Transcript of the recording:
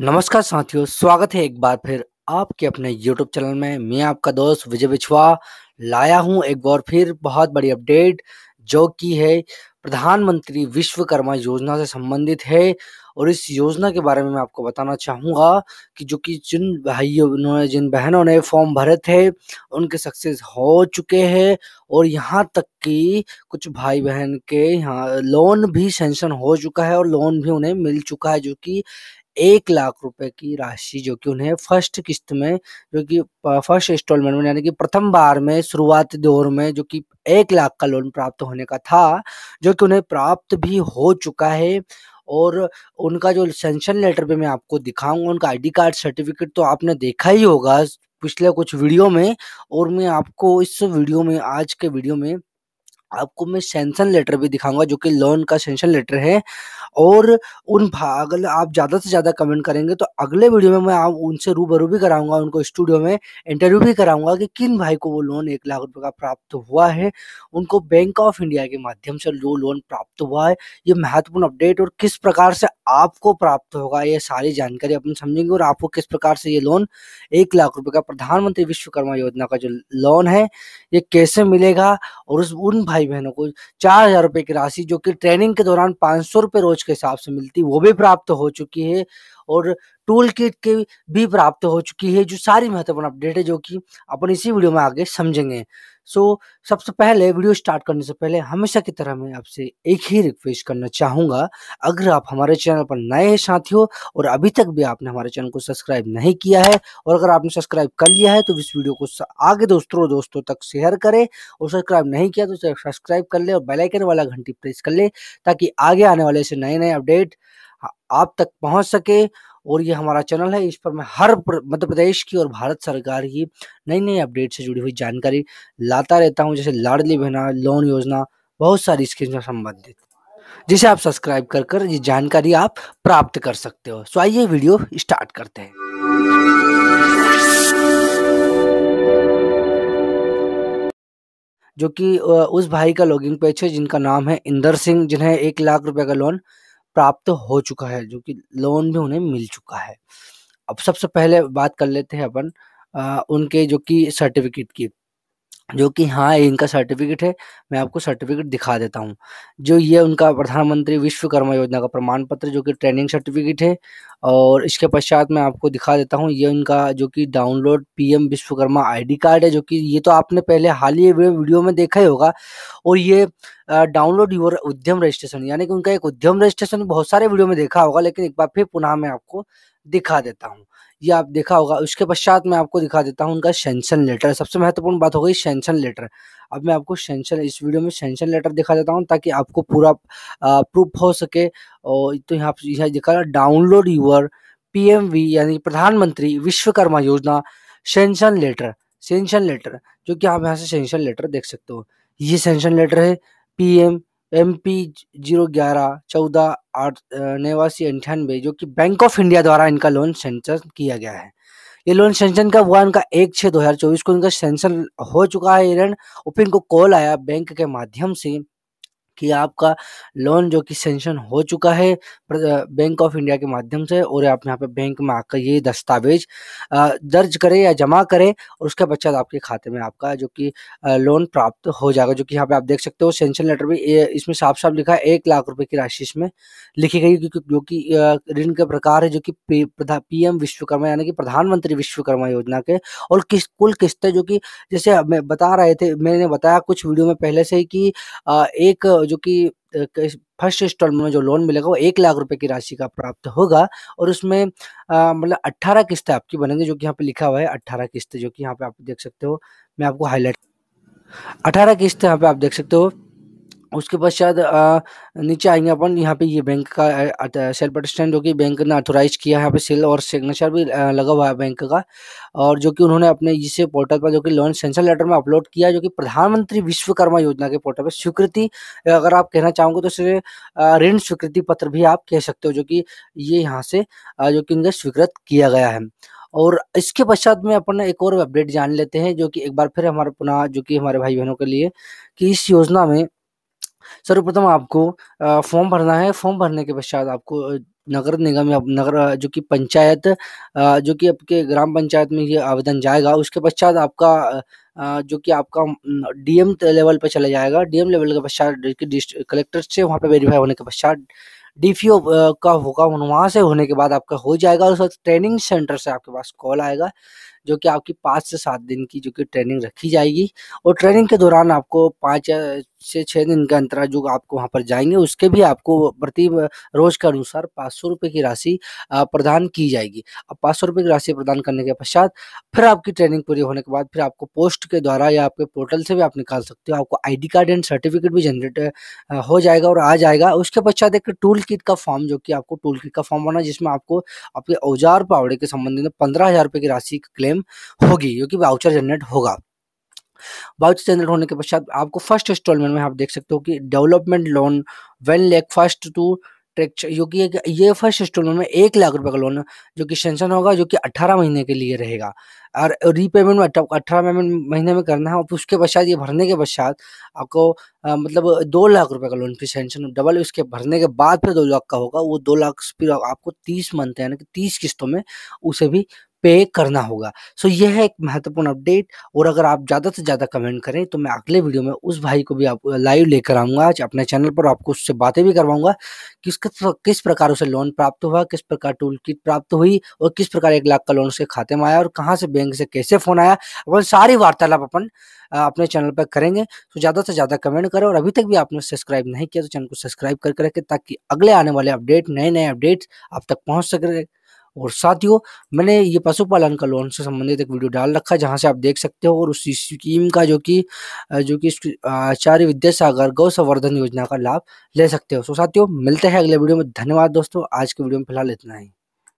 नमस्कार साथियों स्वागत है एक बार फिर आपके अपने YouTube चैनल में मैं आपका दोस्त विजय बिछवा लाया हूं एक बार फिर बहुत बड़ी अपडेट जो कि है प्रधानमंत्री विश्वकर्मा योजना से संबंधित है और इस योजना के बारे में मैं आपको बताना चाहूँगा कि जो कि जिन भाइयों ने जिन बहनों ने फॉर्म भरे थे उनके सक्सेस हो चुके हैं और यहाँ तक कि कुछ भाई बहन के यहाँ लोन भी सेंशन हो चुका है और लोन भी उन्हें मिल चुका है जो कि एक लाख रुपए की राशि जो कि उन्हें फर्स्ट किस्त में जो कि फर्स्ट इंस्टॉलमेंट में यानी कि प्रथम बार में शुरुआती दौर में जो कि एक लाख का लोन प्राप्त होने का था जो कि उन्हें प्राप्त भी हो चुका है और उनका जो सेंशन लेटर पे मैं आपको दिखाऊंगा उनका आईडी कार्ड सर्टिफिकेट तो आपने देखा ही होगा पिछले कुछ वीडियो में और मैं आपको इस वीडियो में आज के वीडियो में आपको मैं सेंशन लेटर भी दिखाऊंगा जो कि लोन का सेंशन लेटर है और उन अगले आप ज़्यादा से ज़्यादा कमेंट करेंगे तो अगले वीडियो में मैं आप उनसे रूबरू भी कराऊंगा उनको स्टूडियो में इंटरव्यू भी कराऊंगा कि किन भाई को वो लोन एक लाख रुपये का प्राप्त हुआ है उनको बैंक ऑफ इंडिया के माध्यम से जो लोन प्राप्त हुआ है ये महत्वपूर्ण अपडेट और किस प्रकार से आपको प्राप्त होगा ये सारी जानकारी अपन समझेंगे और आपको किस प्रकार से ये लोन एक लाख रुपये का प्रधानमंत्री विश्वकर्मा योजना का जो लोन है ये कैसे मिलेगा और उस उन भाई बहनों को चार हज़ार रुपये की राशि जो कि ट्रेनिंग के दौरान पाँच सौ रुपये रोज के हिसाब से मिलती वो भी प्राप्त हो चुकी है और टूल किट के भी प्राप्त हो चुकी है जो सारी महत्वपूर्ण अपडेट है जो कि अपन इसी वीडियो में आगे समझेंगे सो so, सबसे पहले वीडियो स्टार्ट करने से पहले हमेशा की तरह मैं आपसे एक ही रिक्वेस्ट करना चाहूँगा अगर आप हमारे चैनल पर नए हैं साथियों और अभी तक भी आपने हमारे चैनल को सब्सक्राइब नहीं किया है और अगर आपने सब्सक्राइब कर लिया है तो इस वीडियो को आगे दोस्तों दोस्तों तक शेयर करें और सब्सक्राइब नहीं किया तो सब्सक्राइब कर ले और बेलाइकन वाला घंटी प्रेस कर ले ताकि आगे आने वाले से नए नए अपडेट आप तक पहुँच सके और ये हमारा चैनल है इस पर मैं हर मध्य प्रदेश की और भारत सरकार की नई नई अपडेट से जुड़ी हुई जानकारी लाता रहता हूँ जैसे लाडली बहना लोन योजना बहुत सारी स्कीम से संबंधित जिसे आप सब्सक्राइब कर कर ये जानकारी आप प्राप्त कर सकते हो सो आइए वीडियो स्टार्ट करते हैं जो कि उस भाई का लॉगिन पेज है जिनका नाम है इंदर सिंह जिन्हें एक लाख रुपए का लोन प्राप्त हो चुका है जो कि लोन भी उन्हें मिल चुका है अब सबसे पहले बात कर लेते हैं अपन उनके जो कि सर्टिफिकेट की जो कि हाँ इनका सर्टिफिकेट है मैं आपको सर्टिफिकेट दिखा देता हूँ जो ये उनका प्रधानमंत्री विश्वकर्मा योजना का प्रमाण पत्र जो कि ट्रेनिंग सर्टिफिकेट है और इसके पश्चात मैं आपको दिखा देता हूँ ये उनका जो कि download PM Vishwakarma ID card है जो कि ये तो आपने पहले हाल ही वीडियो में देखा ही होगा और ये डाउनलोड यूर उद्यम रजिस्ट्रेशन यानी कि उनका एक उद्यम रजिस्ट्रेशन बहुत सारे वीडियो में देखा होगा लेकिन एक बार फिर पुनः मैं आपको दिखा देता हूँ ये आप देखा होगा उसके पश्चात मैं आपको दिखा देता हूँ उनका सेंशन लेटर सबसे महत्वपूर्ण बात हो गई सेंशन लेटर अब मैं आपको सेंशन इस वीडियो में सेंशन लेटर दिखा देता हूँ ताकि आपको पूरा प्रूफ हो सके और तो यहाँ यहाँ दिखा डाउनलोड यूर पीएमवी यानी प्रधानमंत्री विश्वकर्मा योजना सेंशन लेटर सेंशन लेटर जो कि आप यहाँ से सेंशन लेटर देख सकते हो ये सेंशन लेटर है पीएम एम पी जीरो ग्यारह चौदह आठ नवासी अंठानवे जो कि बैंक ऑफ इंडिया द्वारा इनका लोन सेंशन किया गया है ये लोन सेंशन कब हुआ इनका एक छः दो हज़ार चौबीस को इनका सेंशन हो चुका है ये ऋण और फिर इनको कॉल आया बैंक के माध्यम से कि आपका लोन जो कि सेंशन हो चुका है बैंक ऑफ इंडिया के माध्यम से और आप यहाँ पे बैंक में आकर ये दस्तावेज दर्ज करें या जमा करें और उसके पश्चात आपके खाते में आपका जो कि लोन प्राप्त हो जाएगा जो कि यहाँ पे आप देख सकते हो सेंशन लेटर भी इसमें साफ साफ लिखा है एक लाख रुपए की राशि इसमें लिखी गई क्योंकि जो कि ऋण के प्रकार है जो कि पी एम विश्वकर्मा यानी कि प्रधानमंत्री विश्वकर्मा योजना के और किस कुल किस्तें जो कि जैसे बता रहे थे मैंने बताया कुछ वीडियो में पहले से ही कि एक जो कि फर्स्ट इंस्टॉलमेंट में जो लोन मिलेगा वो एक लाख रुपए की राशि का प्राप्त होगा और उसमें मतलब अट्ठारह किस्तें आपकी बनेंगी जो कि यहाँ पे लिखा हुआ है अट्ठारह किस्त जो कि यहाँ पे आप देख सकते हो मैं आपको हाईलाइट अठारह किस्त यहाँ पे आप देख सकते हो उसके पश्चात नीचे आएंगे अपन यहाँ पे ये बैंक का सेल्फ अटेस्टेंट जो कि बैंक ने अथोराइज किया है यहाँ पे सेल और सिग्नेचर भी लगा हुआ है बैंक का और जो कि उन्होंने अपने इसे पोर्टल पर जो कि लोन सेंसर लेटर में अपलोड किया जो कि प्रधानमंत्री विश्वकर्मा योजना के पोर्टल पर स्वीकृति अगर आप कहना चाहोगे तो इसे ऋण स्वीकृति पत्र भी आप कह सकते हो जो कि ये यहाँ से जो कि उनका स्वीकृत किया गया है और इसके पश्चात में अपन एक और अपडेट जान लेते हैं जो कि एक बार फिर हमारे पुनः जो कि हमारे भाई बहनों के लिए कि इस योजना में सर्वप्रथम आपको फॉर्म भरना है फॉर्म भरने के पश्चात आपको नगर निगम या नगर जो कि पंचायत जो कि आपके ग्राम पंचायत में ये आवेदन जाएगा उसके पश्चात आपका जो कि आपका डीएम लेवल पर चला जाएगा डीएम लेवल के पश्चात कलेक्टर से वहाँ पे वेरीफाई होने के पश्चात डीपीओ का होगा वहाँ से होने के बाद आपका हो जाएगा और उसके ट्रेनिंग सेंटर से आपके पास कॉल आएगा जो कि आपकी पाँच से सात दिन की जो कि ट्रेनिंग रखी जाएगी और ट्रेनिंग के दौरान आपको पाँच से छः दिन का अंतरा जो आपको वहाँ पर जाएंगे उसके भी आपको प्रति रोज के अनुसार पाँच सौ रुपये की राशि प्रदान की जाएगी अब पाँच सौ रुपये की राशि प्रदान करने के पश्चात फिर आपकी ट्रेनिंग पूरी होने के बाद फिर आपको पोस्ट के द्वारा या आपके पोर्टल से भी आप निकाल सकते हो आपको आईडी कार्ड एंड सर्टिफिकेट भी जनरेट हो जाएगा और आ जाएगा उसके पश्चात एक टूल किट का फॉर्म जो कि आपको टूल किट का फॉर्म होना जिसमें आपको आपके औजार पावड़े के संबंधित पंद्रह हज़ार रुपये की राशि क्लेम क्लेम होगी क्योंकि वाउचर जनरेट होगा वाउचर जनरेट होने के पश्चात आपको फर्स्ट इंस्टॉलमेंट में आप देख सकते हो कि डेवलपमेंट लोन वेन लेक फर्स्ट टू ट्रैक्चर जो कि ये फर्स्ट इंस्टॉलमेंट में एक लाख रुपए का लोन जो कि सेंशन होगा जो कि अट्ठारह महीने के लिए रहेगा और रीपेमेंट में अट्ठारह महीने में करना है और उसके पश्चात ये भरने के पश्चात आपको आ, मतलब दो लाख रुपए का लोन फिर सेंशन डबल उसके भरने के बाद फिर दो लाख का होगा वो दो लाख फिर आपको तीस मंथ यानी कि तीस किस्तों में उसे भी पे करना होगा सो so, यह है एक महत्वपूर्ण अपडेट और अगर आप ज़्यादा से ज़्यादा कमेंट करें तो मैं अगले वीडियो में उस भाई को भी आप लाइव लेकर आऊँगा आज अपने चैनल पर आपको उससे बातें भी करवाऊँगा कि किस प्रकार उसे लोन प्राप्त हुआ किस प्रकार टूल किट प्राप्त हुई और किस प्रकार एक लाख का लोन उसके खाते में आया और कहाँ से बैंक से कैसे फ़ोन आया अपन सारी वार्तालाप अपन अपने चैनल पर करेंगे तो ज़्यादा से ज़्यादा कमेंट करें और अभी तक भी आपने सब्सक्राइब नहीं किया तो चैनल को सब्सक्राइब करके रखें ताकि अगले आने वाले अपडेट नए नए अपडेट्स आप तक पहुँच सकें और साथियों मैंने ये पशुपालन का लोन से संबंधित एक वीडियो डाल रखा है जहाँ से आप देख सकते हो और उस स्कीम का जो कि जो कि आचार्य विद्यासागर गौ संवर्धन योजना का लाभ ले सकते हो सो साथियों मिलते हैं अगले वीडियो में धन्यवाद दोस्तों आज के वीडियो में फिलहाल इतना ही